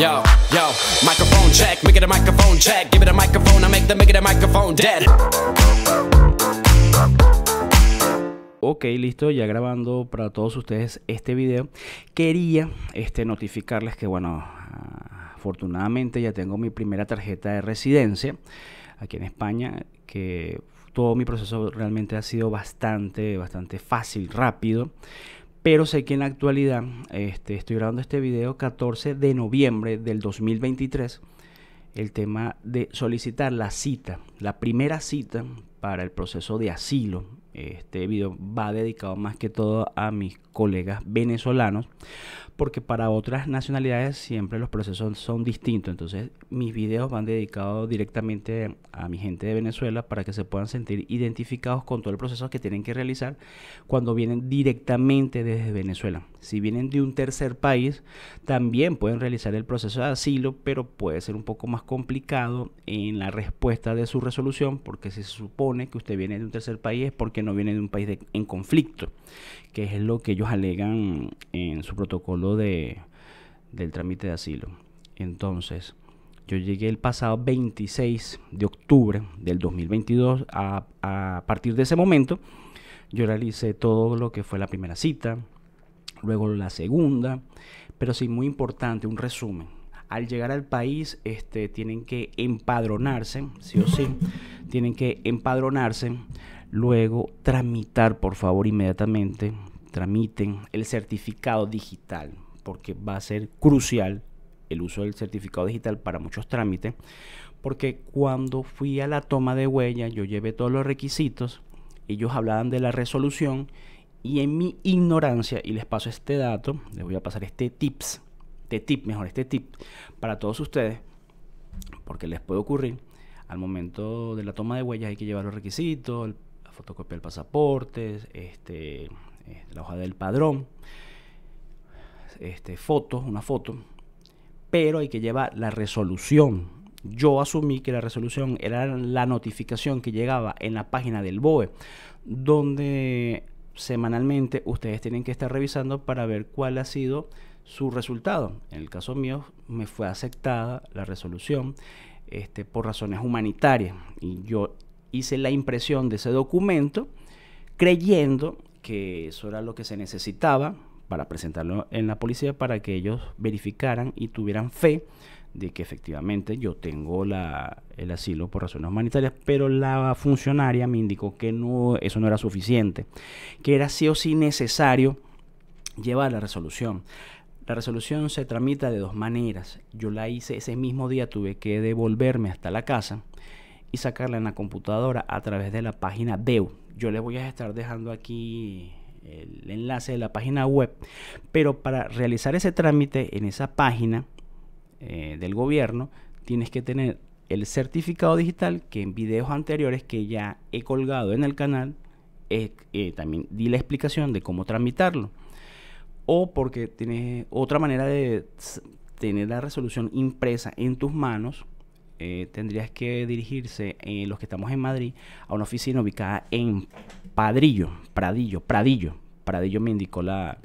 Yo, yo, microphone check, make a microphone check, give it a microphone, I make the make a microphone dead. Ok, listo, ya grabando para todos ustedes este video. Quería este, notificarles que, bueno, afortunadamente ya tengo mi primera tarjeta de residencia aquí en España, que todo mi proceso realmente ha sido bastante, bastante fácil, rápido. Pero sé que en la actualidad, este, estoy grabando este video 14 de noviembre del 2023, el tema de solicitar la cita, la primera cita para el proceso de asilo este video va dedicado más que todo a mis colegas venezolanos, porque para otras nacionalidades siempre los procesos son distintos. Entonces mis videos van dedicados directamente a mi gente de Venezuela para que se puedan sentir identificados con todo el proceso que tienen que realizar cuando vienen directamente desde Venezuela. Si vienen de un tercer país, también pueden realizar el proceso de asilo, pero puede ser un poco más complicado en la respuesta de su resolución, porque se supone que usted viene de un tercer país, porque no viene de un país en conflicto, que es lo que ellos alegan en su protocolo de, del trámite de asilo. Entonces, yo llegué el pasado 26 de octubre del 2022. A, partir de ese momento, yo realicé todo lo que fue la primera cita, luego la segunda, pero sí, muy importante, un resumen. Al llegar al país, este, tienen que empadronarse, sí o sí, tienen que empadronarse. Luego, tramitar, por favor, inmediatamente, tramiten el certificado digital, porque va a ser crucial el uso del certificado digital para muchos trámites, porque cuando fui a la toma de huella, yo llevé todos los requisitos, ellos hablaban de la resolución y en mi ignorancia, y les paso este dato, les voy a pasar este tips, este tip, mejor este tip, para todos ustedes, porque les puede ocurrir, al momento de la toma de huellas hay que llevar los requisitos, fotocopia del pasaporte, este, este, la hoja del padrón, este, foto una foto, pero hay que llevar la resolución. Yo asumí que la resolución era la notificación que llegaba en la página del BOE, donde semanalmente ustedes tienen que estar revisando para ver cuál ha sido su resultado. En el caso mío me fue aceptada la resolución este, por razones humanitarias y yo hice la impresión de ese documento creyendo que eso era lo que se necesitaba para presentarlo en la policía para que ellos verificaran y tuvieran fe de que efectivamente yo tengo el asilo por razones humanitarias, pero la funcionaria me indicó que no, eso no era suficiente, que era sí o sí necesario llevar la resolución. La resolución se tramita de dos maneras. Yo la hice ese mismo día, tuve que devolverme hasta la casa y sacarla en la computadora a través de la página BEU. Yo les voy a estar dejando aquí el enlace de la página web, pero para realizar ese trámite en esa página eh, del gobierno tienes que tener el certificado digital que en videos anteriores que ya he colgado en el canal eh, también di la explicación de cómo tramitarlo o porque tienes otra manera de tener la resolución impresa en tus manos eh, tendrías que dirigirse, eh, los que estamos en Madrid, a una oficina ubicada en Padrillo, Pradillo, Pradillo. Pradillo me indicó la,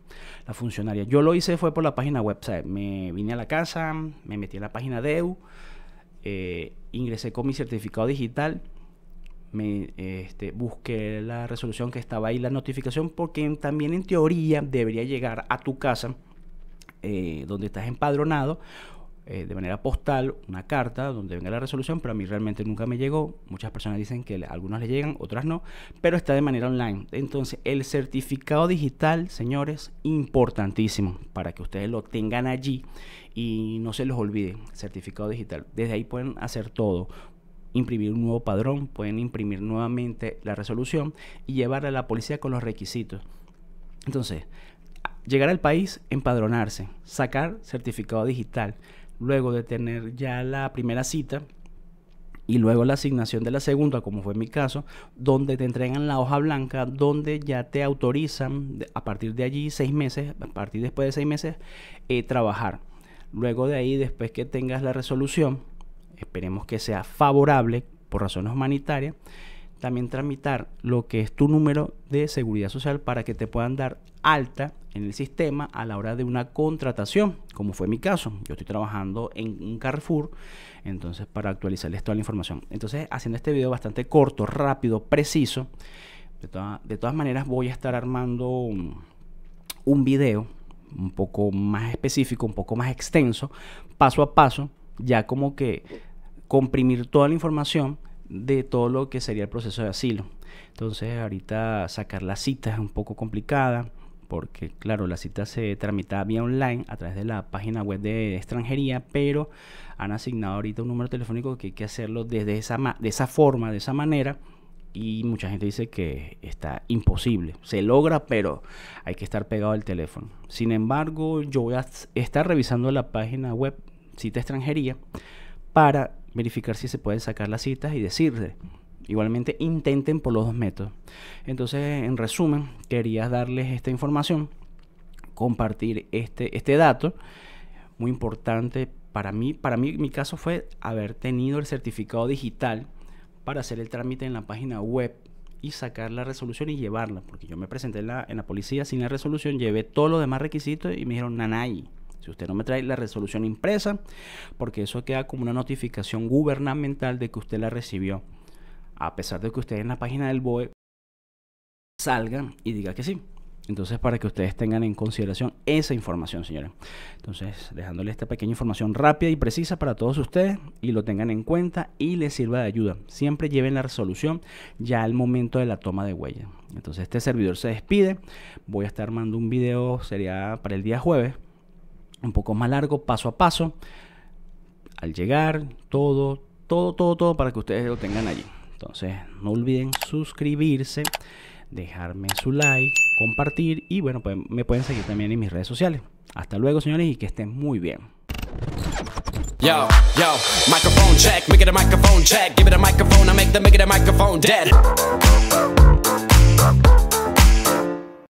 funcionaria. Yo lo hice fue por la página web, Me vine a la casa, me metí en la página DEU, e eh, ingresé con mi certificado digital, me, este, busqué la resolución que estaba ahí, la notificación, porque también en teoría debería llegar a tu casa, donde estás empadronado, eh, de manera postal una carta donde venga la resolución, pero a mí realmente nunca me llegó. Muchas personas dicen que algunas le llegan, otras no, pero está de manera online. Entonces, el certificado digital, señores, importantísimo para que ustedes lo tengan allí y no se los olvide. Certificado digital. Desde ahí pueden hacer todo imprimir un nuevo padrón, pueden imprimir nuevamente la resolución y llevar a la policía con los requisitos. Entonces, llegar al país, empadronarse, sacar certificado digital, luego de tener ya la primera cita y luego la asignación de la segunda, como fue mi caso, donde te entregan la hoja blanca, donde ya te autorizan a partir de allí seis meses, a partir después de seis meses, eh, trabajar. Luego de ahí, después que tengas la resolución, esperemos que sea favorable por razones humanitarias, también tramitar lo que es tu número de seguridad social para que te puedan dar alta en el sistema a la hora de una contratación, como fue mi caso. Yo estoy trabajando en un Carrefour, entonces para actualizarles toda la información. Entonces, haciendo este video bastante corto, rápido, preciso, de, de todas maneras voy a estar armando un video un poco más específico, un poco más extenso, paso a paso, ya como que comprimir toda la información de todo lo que sería el proceso de asilo. Entonces ahorita sacar la cita es un poco complicada porque claro, la cita se tramita vía online a través de la página web de extranjería, pero han asignado ahorita un número telefónico que hay que hacerlo desde esa, de esa forma, de esa manera, y mucha gente dice que está imposible. Se logra, pero hay que estar pegado al teléfono. Sin embargo, yo voy a estar revisando la página web Cita Extranjería para verificar si se pueden sacar las citas y decirle. Igualmente intenten por los dos métodos. Entonces, en resumen, quería darles esta información, compartir este, este dato, muy importante para mí. Para mí, mi caso fue haber tenido el certificado digital para hacer el trámite en la página web y sacar la resolución y llevarla, porque yo me presenté en la, en la policía sin la resolución, llevé todos los demás requisitos y me dijeron, nanay, si usted no me trae la resolución impresa, porque eso queda como una notificación gubernamental de que usted la recibió, a pesar de que usted en la página del BOE salga y diga que sí. Entonces, para que ustedes tengan en consideración esa información, señores. Entonces, dejándole esta pequeña información rápida y precisa para todos ustedes y lo tengan en cuenta y les sirva de ayuda. Siempre lleven la resolución ya al momento de la toma de huella. Entonces, este servidor se despide. Voy a estar armando un video, sería para el día jueves, un poco más largo, paso a paso, al llegar, todo, todo, todo, todo para que ustedes lo tengan allí. Entonces, no olviden suscribirse, dejarme su like, compartir y bueno, pues me pueden seguir también en mis redes sociales. Hasta luego, señores, y que estén muy bien. Yo, microphone check, it a